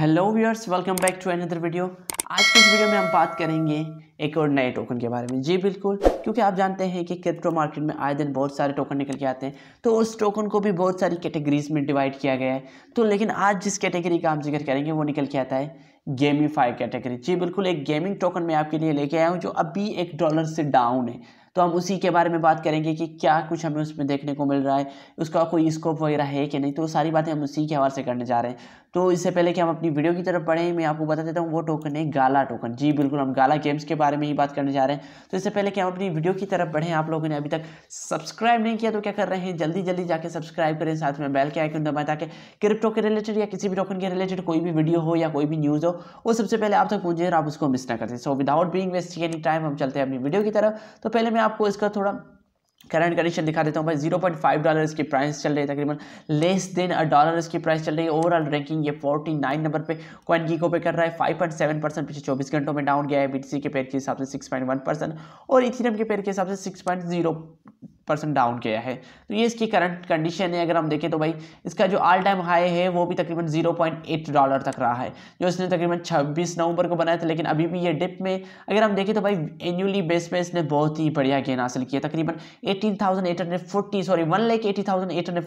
hello viewers welcome back to another video आज के इस वीडियो में हम बात करेंगे एक और नए टोकन के बारे में जी बिल्कुल क्योंकि आप जानते हैं कि क्रिप्टो मार्केट में आए दिन बहुत सारे टोकन निकल के आते हैं तो उस टोकन को भी बहुत सारी कैटेगरीज में डिवाइड किया गया है तो लेकिन आज जिस कैटेगरी का हम जिक्र करेंगे वो निकल के आता है फाइव कैटेगरी जी बिल्कुल एक गेमिंग टोकन मैं आपके लिए लेके आया हूँ जो अभी एक डॉलर से डाउन है तो हम उसी के बारे में बात करेंगे कि क्या कुछ हमें उसमें देखने को मिल रहा है उसका कोई स्कोप वगैरह है कि नहीं तो सारी बातें हम उसी के हवाले से करने जा रहे हैं तो इससे पहले कि हम अपनी वीडियो की तरफ बढ़ें मैं आपको बता देता हूँ वो टोकन है गाला टोकन जी बिल्कुल हम गाला गेम्स के बारे में ही बात करने जा रहे हैं तो इससे पहले कि हम अपनी वीडियो की तरफ बढ़ें आप लोगों ने अभी तक सब्सक्राइब नहीं किया तो क्या कर रहे हैं जल्दी जल्दी जाकर सब्सक्राइब करें साथ में बैल के आइकन दबाएं ताकि क्रिप्टो के रिलेटेड या किसी भी टोकन के रिलेटेड कोई भी वीडियो हो या कोई भी न्यूज़ हो वो सबसे पहले आप तक पहुँचे और आप उसको मिस ना करें so without being waste any time हम चलते हैं अपनी वीडियो की तरफ तो पहले मैं आपको इसका थोड़ा करंट कंडीशन दिखा देता हूँ भाई जीरो पॉइंट फाइव डॉलर इसकी प्राइस चल रही है तकरीबन लेस देन अ डॉलर इसकी प्राइस चल रही है ओवरऑल रैंकिंग ये फोर्टी नाइन नंबर पे क्वन की को पे कर रहा है फाइव पॉइंट सेवन परसेंट पिछले चौबीस घंटों में डाउन गया है बी के पेयर के हिसाब से सिक्स पॉइंट वन परसेंट और इथिनम के पेयर के हिसाब से six point zero percent down किया है तो ये इसकी करंट कंडीशन है अगर हम देखें तो भाई इसका जो ऑल टाइम हाई है वो भी तकरीबन 0.8 एट डॉलर तक रहा है जो इसने तकरीबन छब्बीस नवंबर को बनाया था लेकिन अभी भी ये डिप में अगर हम देखें तो भाई एनुअली बेस पे इसने बहुत ही बढ़िया गेन हासिल किया तकरीबन eighteen thousand eight hundred forty sorry one lakh eighty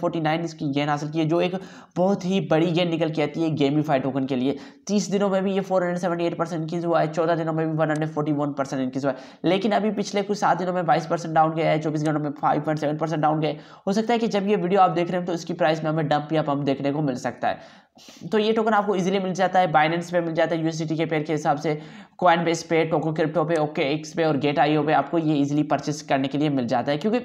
forty nine इसकी गेन हासिल की जो एक बहुत ही बड़ी गेन निकल के आती है गेमी टोकन के लिए तीस दिनों में भी ये four hundred seventy eight percent increase हुआ है चौदह दिनों में भी one hundred forty one percent increase हुआ है लेकिन अभी पिछले कुछ सात दिनों में बाईस परसेंट डाउन गया है चौबीस घंटों में 5.7% डाउन गए हो सकता है कि जब ये वीडियो आप देख रहे हैं तो इसकी प्राइस में हमें डंप या पंप देखने को मिल सकता है तो ये टोकन आपको इजीली मिल जाता है बाइनेंस पे मिल जाता है यूएसडीटी के पेयर के हिसाब से कॉइन बेस पे टोको क्रिप्टो पे ओके एक्स पे और गेट आईओ पे आपको ये इजीली परचेस करने के लिए मिल जाता है क्योंकि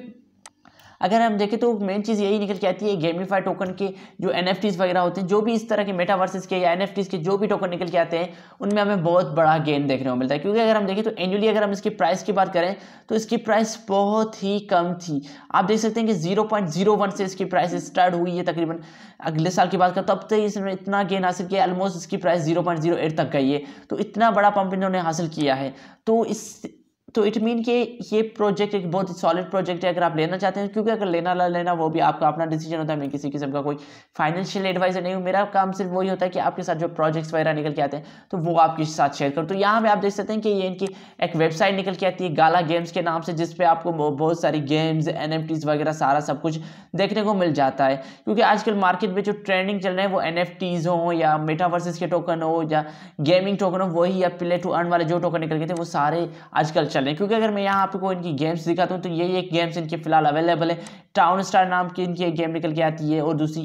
अगर हम देखें तो मेन चीज़ यही निकल के आती है गेमीफाई टोकन के जो एन वगैरह होते हैं जो भी इस तरह के मेटावर्सेस के या एन के जो भी टोकन निकल के आते हैं उनमें हमें बहुत बड़ा गेन देखने को मिलता है क्योंकि अगर हम देखें तो एनुअली अगर हम इसकी प्राइस की बात करें तो इसकी प्राइस बहुत ही कम थी आप देख सकते हैं कि जीरो से इसकी प्राइस स्टार्ट हुई है तकरीबन अगले साल की बात करें तब तक इसने इतना गेन हासिल किया ऑलमोस्ट इसकी प्राइस जीरो तक गई है तो इतना बड़ा पंप इन्होंने हासिल किया है तो इस तो इट मीन कि ये प्रोजेक्ट एक बहुत ही सॉलिड प्रोजेक्ट है अगर आप लेना चाहते हैं क्योंकि अगर लेना ना लेना वो भी आपका अपना डिसीजन होता है मैं किसी किस्म का कोई फाइनेंशियल एडवाइजर नहीं हूँ मेरा काम सिर्फ वही होता है कि आपके साथ जो प्रोजेक्ट्स वगैरह निकल के आते हैं तो वो आपके साथ शेयर करो तो यहाँ पर आप देख सकते हैं कि ये इनकी एक वेबसाइट निकल के आती है गाला गेम्स के नाम से जिसपे आपको बहुत सारी गेम्स एन वगैरह सारा सब कुछ देखने को मिल जाता है क्योंकि आजकल मार्केट में जो ट्रेंडिंग चल रहे हैं वो एन एफ या मेटावर्सिस के टोकन हो या गेमिंग टोकन हो वही या प्ले टू अर्न वाले जो टोकन निकल गए थे वो सारे आजकल चल रहे हैं क्योंकि अगर मैं यहाँ आपको इनकी गेम्स दिखाता हूँ तो यही एक गेम्स इनके फिलहाल अवेलेबल है टाउन स्टार नाम की इनकी एक गेम निकल के आती है और दूसरी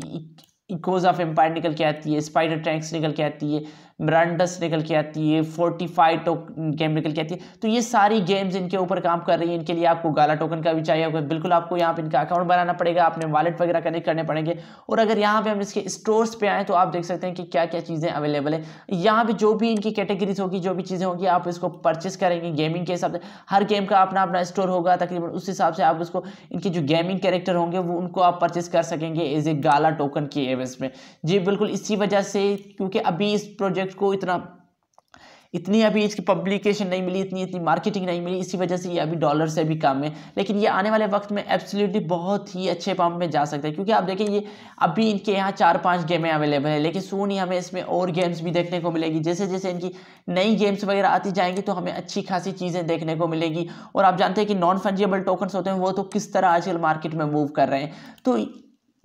इकोज ऑफ एम्पायर निकल के आती है स्पाइडर टैंक्स निकल के आती है ब्रांडस निकल के आती है फाइव टोकन गेम निकल के आती है तो ये सारी गेम्स इनके ऊपर काम कर रही है इनके लिए आपको गाला टोकन का भी चाहिए होगा बिल्कुल आपको यहाँ पे इनका अकाउंट बनाना पड़ेगा अपने वॉलेट वगैरह कनेक्ट करने पड़ेंगे और अगर यहाँ पे हम इसके स्टोर्स पे आएँ तो आप देख सकते हैं कि क्या क्या चीज़ें अवेलेबल है यहाँ पे जो भी इनकी कैटेगरीज होगी जो भी चीज़ें होगी आप इसको परचेस करेंगे गेमिंग के हिसाब से हर गेम का अपना अपना स्टोर होगा तकरीबन उस हिसाब से आप उसको इनके जो गेमिंग कैरेक्टर होंगे वो उनको आप परचेस कर सकेंगे एज ए गाला टोकन की सर्विस में जी बिल्कुल इसी वजह से क्योंकि अभी इस प्रोजेक्ट को इतना इतनी अभी इसकी पब्लिकेशन नहीं मिली इतनी इतनी मार्केटिंग नहीं मिली इसी वजह से ये अभी डॉलर से भी कम है लेकिन ये आने वाले वक्त में एब्सोल्युटली बहुत ही अच्छे पंप में जा सकता है क्योंकि आप देखें ये अभी इनके यहाँ चार पांच गेमें अवेलेबल है लेकिन सोन ही हमें इसमें और गेम्स भी देखने को मिलेगी जैसे जैसे इनकी नई गेम्स वगैरह आती जाएंगी तो हमें अच्छी खासी चीज़ें देखने को मिलेगी और आप जानते हैं कि नॉन फंजिएबल टोकन्स होते हैं वो तो किस तरह आजकल मार्केट में मूव कर रहे हैं तो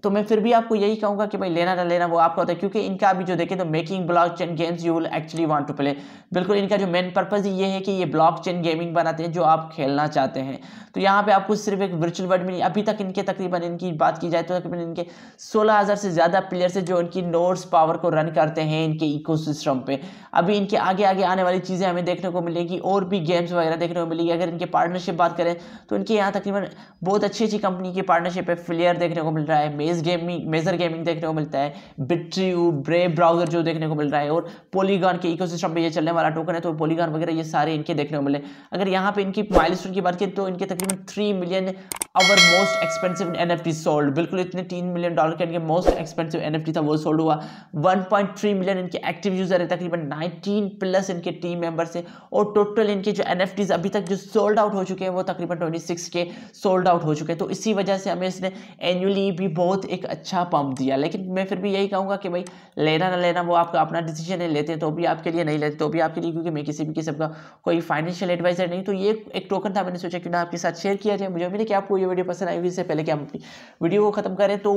तो मैं फिर भी आपको यही कहूँगा कि भाई लेना ना लेना वो आपका होता है क्योंकि इनका अभी जो देखें तो making blockchain games you will actually want to play बिल्कुल इनका जो मेन पर्पज़ ये है कि ये ब्लॉक चेन गेमिंग बनाते हैं जो आप खेलना चाहते हैं तो यहाँ पे आपको सिर्फ एक वर्चुअल वर्ल्ड में अभी तक इनके तकरीबन इनकी बात की जाए तो तकरीबन इनके सोलह हज़ार से ज़्यादा प्लेयर्स है जो इनकी नोट्स पावर को रन करते हैं इनके इको सिस्टम पर अभी इनके आगे आगे आने वाली चीज़ें हमें देखने को मिलेंगी और भी गेम्स वगैरह देखने को मिलेगी अगर इनके पार्टनरशिप बात करें तो इनके यहाँ तकरीबन बहुत अच्छी अच्छी कंपनी की पार्टनरशिप है फ्लेयर देखने को मिल रहा है मेज गेमिंग मेजर गेमिंग देखने को मिलता है बिट्रीयू ब्रे ब्राउजर जो देखने को मिल रहा है और पोलीगान के इकोसिस्टम में ये चलने वाला टोकन है तो पोलीगान वगैरह ये सारे इनके देखने को मिले अगर यहाँ पे इनकी माइल की बात करें तो इनके तकरीबन three million our most expensive N F T sold बिल्कुल इतने तीन मिलियन डॉलर के इनके most expensive N F T था वो सोल्ड हुआ 1.3 मिलियन इनके एक्टिव यूजर है तकरीबन 19 प्लस इनके टीम मेंबर्स हैं और टोटल इनके जो एन एफ टीज अभी तक जो सोल्ड आउट हो चुके हैं वो तकरीबन 26 के सोल्ड आउट हो चुके हैं तो इसी वजह से हमें इसने एनुअली भी बहुत एक अच्छा पम्प दिया लेकिन मैं फिर भी यही कहूँगा कि भाई लेना ना लेना वो आपका अपना डिसीजन है लेते हैं तो भी आपके लिए नहीं लेते तो भी आपके लिए क्योंकि मैं किसी भी किस्म का कोई फाइनेंशियल एडवाइजर नहीं तो ये एक टोकन था मैंने सोचा क्यों ना आपके साथ शेयर किया जाए मुझे उम्मीद है कि आपको ये वीडियो पसंद आई इससे पहले कि हम अपनी वीडियो को ख़त्म करें तो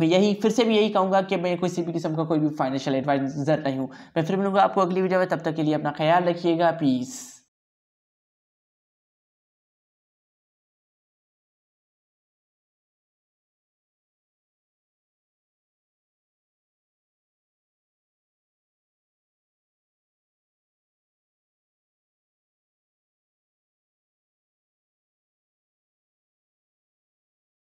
मैं यही फिर से भी यही कहूँगा कि मैं किसी भी किस्म का कोई भी फाइनेंशियल एडवाइजर नहीं हूँ मैं फिर मिलूंगा आपको अगली वीडियो में तब तक के लिए अपना ख्याल रखिएगा पीस